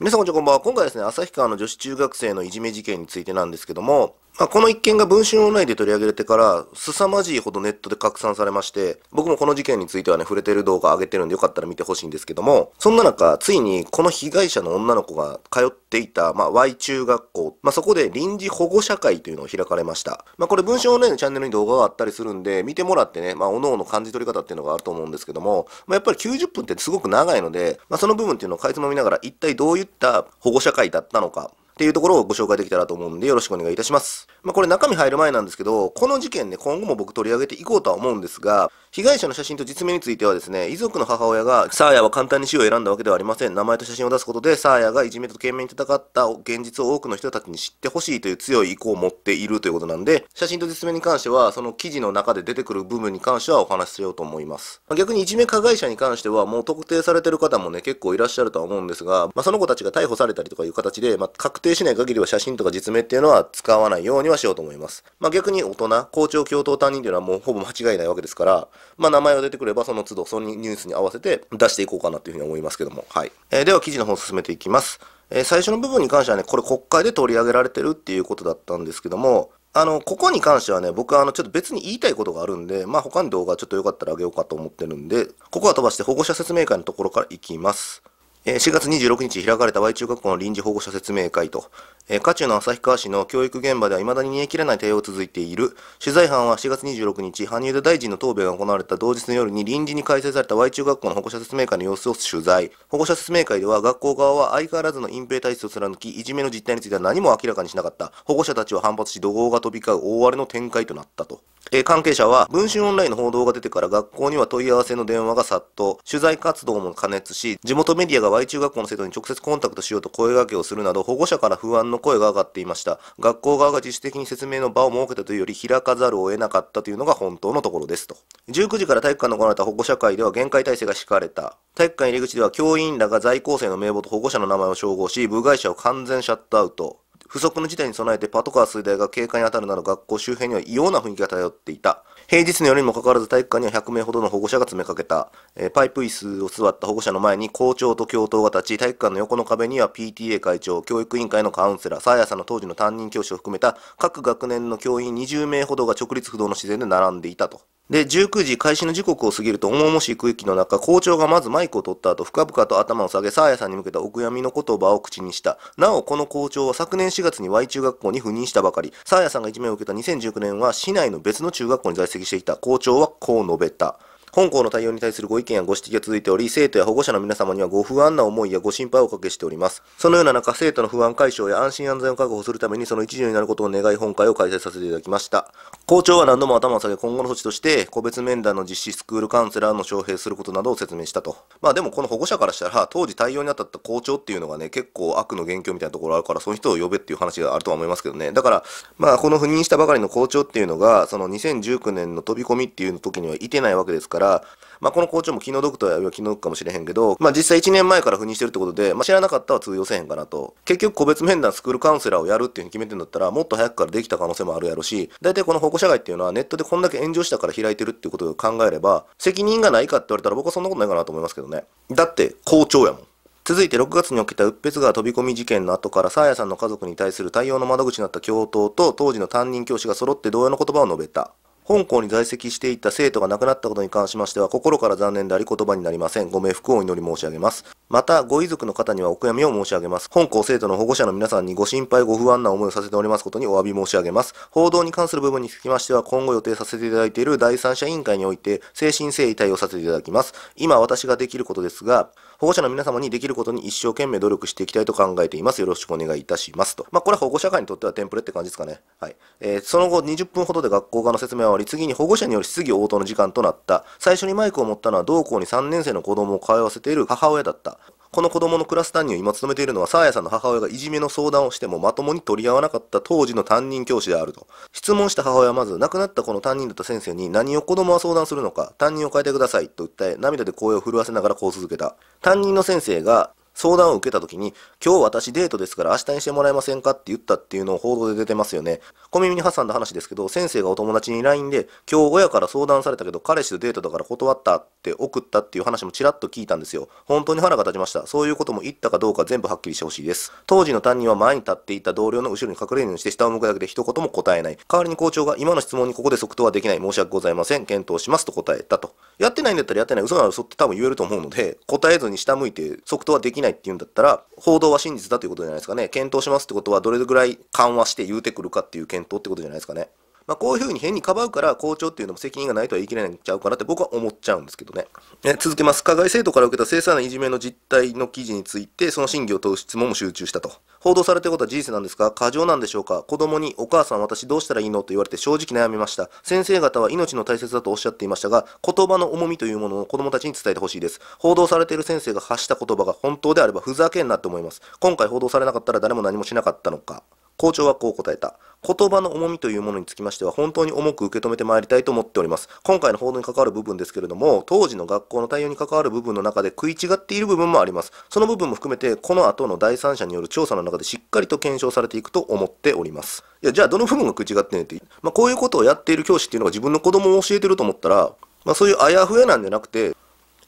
皆さんこんにちは、こんばんは。今回ですね、旭川の女子中学生のいじめ事件についてなんですけども、まあ、この一件が文春オンラインで取り上げれてから、凄まじいほどネットで拡散されまして、僕もこの事件についてはね、触れてる動画上げてるんでよかったら見てほしいんですけども、そんな中、ついにこの被害者の女の子が通っていた、まあ、Y 中学校、まあ、そこで臨時保護者会というのを開かれました。まあ、これ文春オンラインのチャンネルに動画があったりするんで、見てもらってね、まあ、各々感じ取り方っていうのがあると思うんですけども、まあ、やっぱり90分ってすごく長いので、まあ、その部分っていうのをかいつまみながら、一体どういった保護者会だったのか、っていうところをご紹介できたらと思うんでよろしくお願いいたします。まあ、これ中身入る前なんですけど、この事件ね、今後も僕取り上げていこうとは思うんですが、被害者の写真と実名についてはですね、遺族の母親が、サーヤは簡単に死を選んだわけではありません。名前と写真を出すことで、サーヤがいじめと懸命に戦った現実を多くの人たちに知ってほしいという強い意向を持っているということなんで、写真と実名に関しては、その記事の中で出てくる部分に関してはお話ししようと思います。逆にいじめ加害者に関しては、もう特定されてる方もね、結構いらっしゃるとは思うんですが、まあ、その子たちが逮捕されたりとかいう形で、まあ、確定しない限りは写真とか実名っていうのは使わないようにはしようと思います。まあ、逆に大人、校長教頭担任というのはもうほぼ間違いないわけですから、まあ、名前が出てくれば、その都度、そのニュースに合わせて出していこうかなというふうに思いますけども。はい。えー、では、記事の方進めていきます。えー、最初の部分に関してはね、これ国会で取り上げられてるっていうことだったんですけども、あの、ここに関してはね、僕はあの、ちょっと別に言いたいことがあるんで、まあ、他の動画ちょっとよかったらあげようかと思ってるんで、ここは飛ばして保護者説明会のところからいきます。4月26日開かれた Y 中学校の臨時保護者説明会とえー、渦中の旭川市の教育現場では未だに煮え切れない対応が続いている。取材班は4月26日、羽生田大臣の答弁が行われた同日の夜に臨時に開催された Y 中学校の保護者説明会の様子を取材。保護者説明会では学校側は相変わらずの隠蔽体質を貫き、いじめの実態については何も明らかにしなかった。保護者たちは反発し、怒号が飛び交う大荒れの展開となったと。えー、関係者は、文春オンラインの報道が出てから学校には問い合わせの電話が殺到、取材活動も過熱し、地元メディアが Y 中学校の生徒に直接コンタクトしようと声掛けをするなど、保護者から不安のの声が上がっていました。学校側が自主的に説明の場を設けたというより開かざるを得なかったというのが本当のところですと。19時から体育館で行われた保護者会では限界体制が敷かれた。体育館入り口では教員らが在校生の名簿と保護者の名前を照合し、部外者を完全シャットアウト。不測の事態に備えてパトカー数台が警戒に当たるなど学校周辺には異様な雰囲気が漂っていた。平日の夜にもかかわらず体育館には100名ほどの保護者が詰めかけた、えー、パイプ椅子を座った保護者の前に校長と教頭が立ち体育館の横の壁には PTA 会長教育委員会のカウンセラーさやさんの当時の担任教師を含めた各学年の教員20名ほどが直立不動の自然で並んでいたと。で、19時開始の時刻を過ぎると重々しい区域の中、校長がまずマイクを取った後、深々と頭を下げ、サーヤさんに向けたお悔やみの言葉を口にした。なお、この校長は昨年4月に Y 中学校に赴任したばかり、サーヤさんが一命を受けた2019年は市内の別の中学校に在籍していた校長はこう述べた。本校の対応に対するご意見やご指摘が続いており、生徒や保護者の皆様にはご不安な思いやご心配をおかけしております。そのような中、生徒の不安解消や安心安全を確保するために、その一助になることを願い本会を開催させていただきました。校長は何度も頭を下げ、今後の措置として、個別面談の実施、スクールカウンセラーの招聘することなどを説明したと。まあでも、この保護者からしたら、当時対応に当たった校長っていうのがね、結構悪の元凶みたいなところあるから、その人を呼べっていう話があるとは思いますけどね。だから、まあこの赴任したばかりの校長っていうのが、その2019年の飛び込みっていう時にはいてないわけですから、から、まあ、この校長も気の毒とは気の毒かもしれへんけど、まあ、実際1年前から赴任してるってことで、まあ、知らなかったは通用せへんかなと。結局個別面談スクールカウンセラーをやるっていうふうに決めてんだったら、もっと早くからできた可能性もあるやろし、大体この保護者会っていうのはネットでこんだけ炎上したから開いてるっていうことを考えれば、責任がないかって言われたら僕はそんなことないかなと思いますけどね。だって校長やもん。続いて6月に起きた鬱筆川飛び込み事件の後からサーヤさんの家族に対する対応の窓口になった教頭と当時の担任教師が揃って同様の言葉を述べた。本校に在籍していた生徒が亡くなったことに関しましては、心から残念であり言葉になりません。ご冥福をお祈り申し上げます。また、ご遺族の方にはお悔やみを申し上げます。本校生徒の保護者の皆さんにご心配ご不安な思いをさせておりますことにお詫び申し上げます。報道に関する部分につきましては、今後予定させていただいている第三者委員会において、精神誠意対応させていただきます。今私ができることですが、保護者の皆様にできることに一生懸命努力していきたいと考えています。よろしくお願いいたします。と。まあ、これは保護者会にとってはテンプレって感じですかね。はい。えー、その後20分ほどで学校側の説明はり、次に保護者による質疑応答の時間となった。最初にマイクを持ったのは同校に3年生の子供を通わせている母親だった。この子供のクラス担任を今務めているのは、爽ーさんの母親がいじめの相談をしてもまともに取り合わなかった当時の担任教師であると。質問した母親はまず、亡くなったこの担任だった先生に何を子供は相談するのか、担任を変えてくださいと訴え、涙で声を震わせながらこう続けた。担任の先生が、相談を受けた時に、今日私デートですから明日にしてもらえませんかって言ったっていうのを報道で出てますよね。小耳に挟んだ話ですけど、先生がお友達に LINE で、今日親から相談されたけど彼氏とデートだから断ったって送ったっていう話もちらっと聞いたんですよ。本当に腹が立ちました。そういうことも言ったかどうか全部はっきりしてほしいです。当時の担任は前に立っていた同僚の後ろに隠れるようにして下を向くだけで一言も答えない。代わりに校長が今の質問にここで即答はできない。申し訳ございません。検討しますと答えたと。やってないんだったらやってない。嘘なら嘘って多分言えると思うので、答えずに下向いて即答はできない。ないっていうんだったら、報道は真実だということじゃないですかね。検討しますってことは、どれぐらい緩和して言うてくるかっていう検討ってことじゃないですかね。まあ、こういうふうに変にかばうから校長っていうのも責任がないとは言い切れないんちゃうかなって僕は思っちゃうんですけどね。続けます。加害生徒から受けた凄惨ないじめの実態の記事について、その真偽を問う質問も集中したと。報道されてることは事実なんですが、過剰なんでしょうか子供にお母さん私どうしたらいいのと言われて正直悩みました。先生方は命の大切だとおっしゃっていましたが、言葉の重みというものを子供たちに伝えてほしいです。報道されている先生が発した言葉が本当であればふざけんなって思います。今回報道されなかったら誰も何もしなかったのか。校長はこう答えた。言葉の重みというものにつきましては本当に重く受け止めてまいりたいと思っております。今回の報道に関わる部分ですけれども、当時の学校の対応に関わる部分の中で食い違っている部分もあります。その部分も含めて、この後の第三者による調査の中でしっかりと検証されていくと思っております。いや、じゃあどの部分が食い違ってんねんって、まあ、こういうことをやっている教師っていうのが自分の子供を教えてると思ったら、まあ、そういうあやふやなんじゃなくて、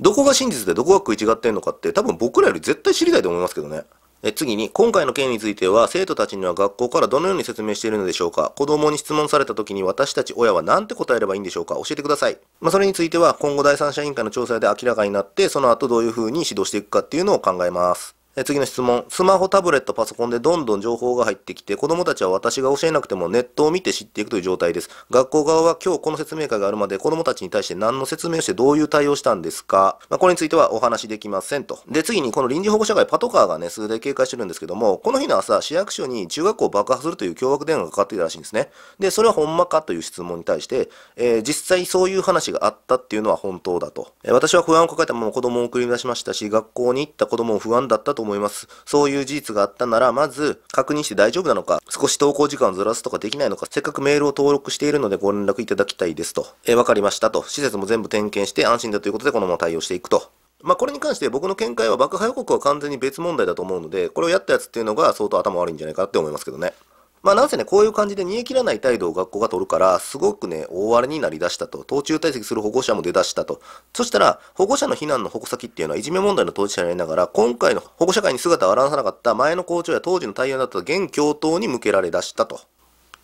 どこが真実でどこが食い違ってんのかって多分僕らより絶対知りたいと思いますけどね。え次に、今回の件については、生徒たちには学校からどのように説明しているのでしょうか子供に質問された時に私たち親は何て答えればいいんでしょうか教えてください。まあ、それについては、今後第三者委員会の調査で明らかになって、その後どういうふうに指導していくかっていうのを考えます。え次の質問。スマホ、タブレット、パソコンでどんどん情報が入ってきて、子供たちは私が教えなくてもネットを見て知っていくという状態です。学校側は今日この説明会があるまで子供たちに対して何の説明をしてどういう対応したんですかまあ、これについてはお話できませんと。で、次にこの臨時保護者会パトカーがね、数台警戒してるんですけども、この日の朝、市役所に中学校を爆破するという凶悪電話がかかっていたらしいんですね。で、それはほんまかという質問に対して、えー、実際そういう話があったっていうのは本当だと。えー、私は不安を抱えたまま子供を送り出しましたし、学校に行った子供も不安だったと思思います。そういう事実があったなら、まず確認して大丈夫なのか、少し投稿時間をずらすとかできないのか、せっかくメールを登録しているのでご連絡いただきたいですと。えわかりましたと。施設も全部点検して安心だということで、このまま対応していくと。まあ、これに関して僕の見解は爆破予告は完全に別問題だと思うので、これをやったやつっていうのが相当頭悪いんじゃないかなって思いますけどね。まあなんせね、こういう感じで煮え切らない態度を学校が取るから、すごくね、大荒れになりだしたと。途中退席する保護者も出だしたと。そしたら、保護者の避難の矛先っていうのは、いじめ問題の当事者になりながら、今回の保護者会に姿を現さなかった前の校長や当時の対応だった現教頭に向けられだしたと。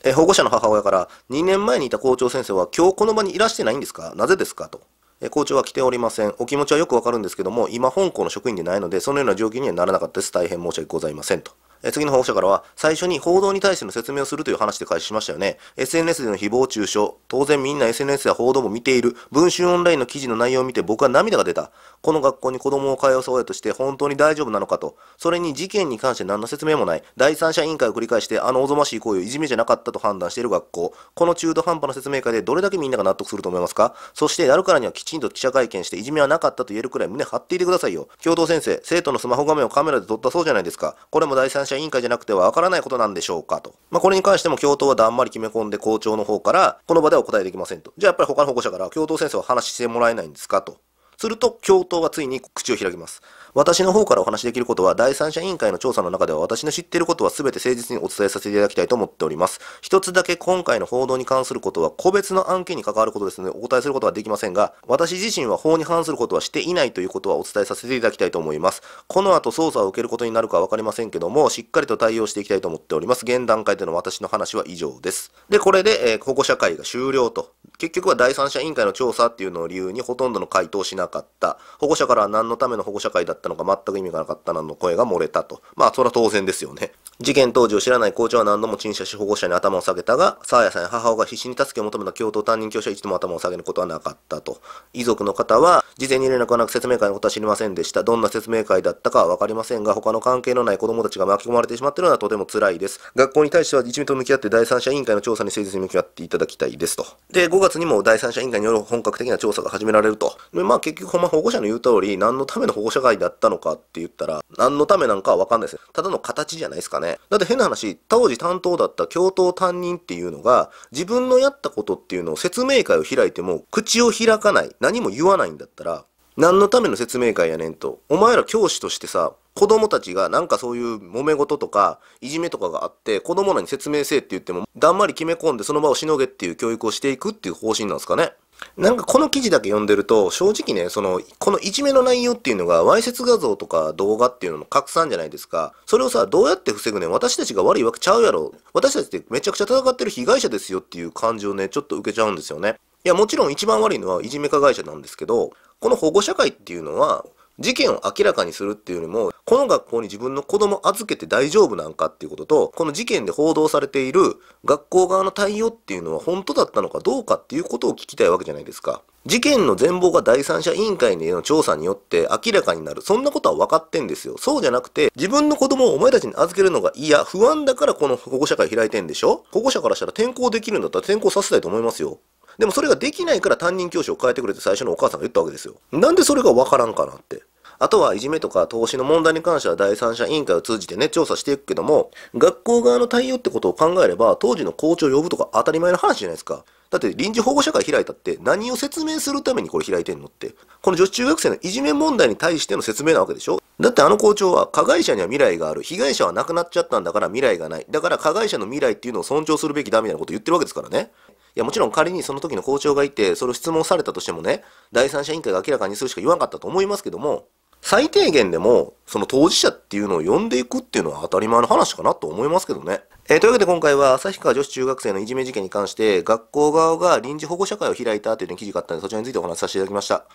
え、保護者の母親から、2年前にいた校長先生は今日この場にいらしてないんですかなぜですかと。え、校長は来ておりません。お気持ちはよくわかるんですけども、今本校の職員でないので、そのような状況にはならなかったです。大変申し訳ございませんと。え次の保護者からは、最初に報道に対しての説明をするという話で開始しましたよね。SNS での誹謗中傷、当然みんな SNS や報道も見ている、文春オンラインの記事の内容を見て僕は涙が出た。この学校に子供を通わう親として本当に大丈夫なのかと、それに事件に関して何の説明もない、第三者委員会を繰り返して、あのおぞましい行為をいじめじゃなかったと判断している学校、この中途半端な説明会でどれだけみんなが納得すると思いますかそしてやるからにはきちんと記者会見して、いじめはなかったと言えるくらい胸張っていてくださいよ。教頭先生、生徒のスマホ画面をカメラで撮ったそうじゃないですか。これも第三者委員会じゃなくてはわからないことなんでしょうかと。まあ、これに関しても教頭はだんまり決め込んで校長の方から、この場ではお答えできませんと。じゃあやっぱり他の保護者から、教頭先生は話してもらえないんですかと。すると、教頭がついに口を開きます。私の方からお話しできることは、第三者委員会の調査の中では、私の知っていることは全て誠実にお伝えさせていただきたいと思っております。一つだけ今回の報道に関することは、個別の案件に関わることですので、お答えすることはできませんが、私自身は法に反することはしていないということはお伝えさせていただきたいと思います。この後、捜査を受けることになるかわかりませんけども、しっかりと対応していきたいと思っております。現段階での私の話は以上です。で、これで、えー、保護者会が終了と。結局は第三者委員会の調査っていうのを理由に、ほとんどの回答をしななかった。保護者から何のための保護者会だったのか全く意味がなかったなの声が漏れたと。まあ、それは当然ですよね。事件当時を知らない校長は何度も陳謝し保護者に頭を下げたが、爽彩さんや母親が必死に助けを求めた教頭担任教師は一度も頭を下げることはなかったと。遺族の方は、事前に連絡がなく説明会のことは知りませんでした。どんな説明会だったかは分かりませんが、他の関係のない子供たちが巻き込まれてしまっているのはとても辛いです。学校に対しては一味と向き合って第三者委員会の調査に誠実に向き合っていただきたいですと。で、5月にも第三者委員会による本格的な調査が始められると。でまあ結局ほんま保護者の言う通り、何のための保護者会だったのかって言ったら、何のためなんかはわかんないです。ただの形じゃないですかね。だって変な話、当時担当だった教頭担任っていうのが、自分のやったことっていうのを説明会を開いても、口を開かない、何も言わないんだったら、何のための説明会やねんと。お前ら教師としてさ、子供たちがなんかそういう揉め事とか、いじめとかがあって、子供らに説明せえって言っても、だんまり決め込んでその場をしのげっていう教育をしていくっていう方針なんですかね。なんかこの記事だけ読んでると、正直ね、その、このいじめの内容っていうのが、わいせつ画像とか動画っていうのも拡散じゃないですか。それをさ、どうやって防ぐね私たちが悪いわけちゃうやろ。私たちってめちゃくちゃ戦ってる被害者ですよっていう感じをね、ちょっと受けちゃうんですよね。いや、もちろん一番悪いのはいじめ加害者なんですけど、この保護社会っていうのは、事件を明らかにするっていうよりも、この学校に自分の子供預けて大丈夫なんかっていうことと、この事件で報道されている学校側の対応っていうのは本当だったのかどうかっていうことを聞きたいわけじゃないですか。事件の全貌が第三者委員会の調査によって明らかになる。そんなことは分かってんですよ。そうじゃなくて、自分の子供をお前たちに預けるのが嫌、不安だからこの保護者会開いてんでしょ保護者からしたら転校できるんだったら転校させたいと思いますよ。でもそれができないから担任教師を変えてくれって最初のお母さんが言ったわけですよ。なんでそれがわからんかなって。あとはいじめとか投資の問題に関しては第三者委員会を通じてね、調査していくけども、学校側の対応ってことを考えれば、当時の校長を呼ぶとか当たり前の話じゃないですか。だって臨時保護者会開いたって何を説明するためにこれ開いてんのって。この女子中学生のいじめ問題に対しての説明なわけでしょだってあの校長は加害者には未来がある。被害者は亡くなっちゃったんだから未来がない。だから加害者の未来っていうのを尊重するべきだみたいなこと言ってるわけですからね。いや、もちろん仮にその時の校長がいて、それを質問されたとしてもね、第三者委員会が明らかにするしか言わなかったと思いますけども、最低限でも、その当事者っていうのを呼んでいくっていうのは当たり前の話かなと思いますけどね。えー、というわけで今回は、旭川女子中学生のいじめ事件に関して、学校側が臨時保護者会を開いたという記事があったので、そちらについてお話しさせていただきました。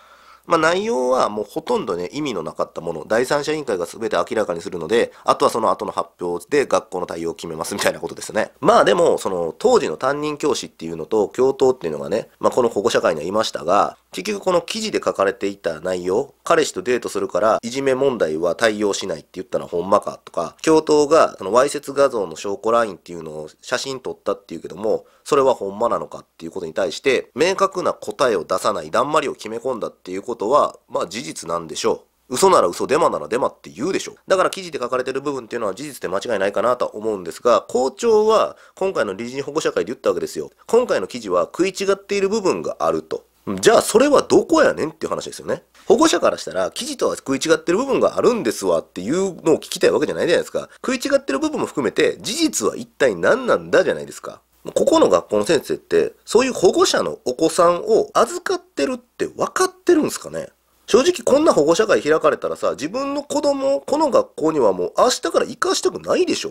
まあ、内容はもうほとんどね、意味のなかったもの、第三者委員会が全て明らかにするので、あとはその後の発表で学校の対応を決めますみたいなことですね。まあでも、その当時の担任教師っていうのと教頭っていうのがね、まあ、この保護者会にはいましたが、結局この記事で書かれていた内容、彼氏とデートするからいじめ問題は対応しないって言ったのはほんまかとか、教頭がそのわいせつ画像の証拠ラインっていうのを写真撮ったっていうけども、それはほんまなのかっていうことに対して、明確な答えを出さない、だんまりを決め込んだっていうことは、まあ事実なんでしょう。嘘なら嘘、デマならデマって言うでしょ。だから記事で書かれてる部分っていうのは事実で間違いないかなとは思うんですが、校長は今回の理事保護者会で言ったわけですよ。今回の記事は食い違っている部分があると。じゃあそれはどこやねんっていう話ですよね。保護者からしたら、記事とは食い違ってる部分があるんですわっていうのを聞きたいわけじゃないじゃないですか。食い違ってる部分も含めて、事実は一体何なんだじゃないですか。ここの学校の先生って、そういう保護者のお子さんを預かってるって分かってるんですかね正直こんな保護者会開かれたらさ、自分の子供をこの学校にはもう明日から生かしたくないでしょ。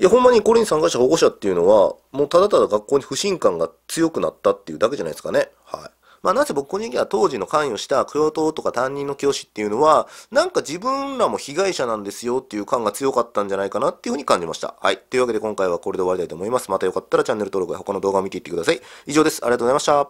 いや、ほんまにこれに参加した保護者っていうのは、もうただただ学校に不信感が強くなったっていうだけじゃないですかね。はい。まあ、なぜ僕個人的には当時の関与した教頭とか担任の教師っていうのは、なんか自分らも被害者なんですよっていう感が強かったんじゃないかなっていうふうに感じました。はい。というわけで今回はこれで終わりたいと思います。またよかったらチャンネル登録や他の動画を見ていってください。以上です。ありがとうございました。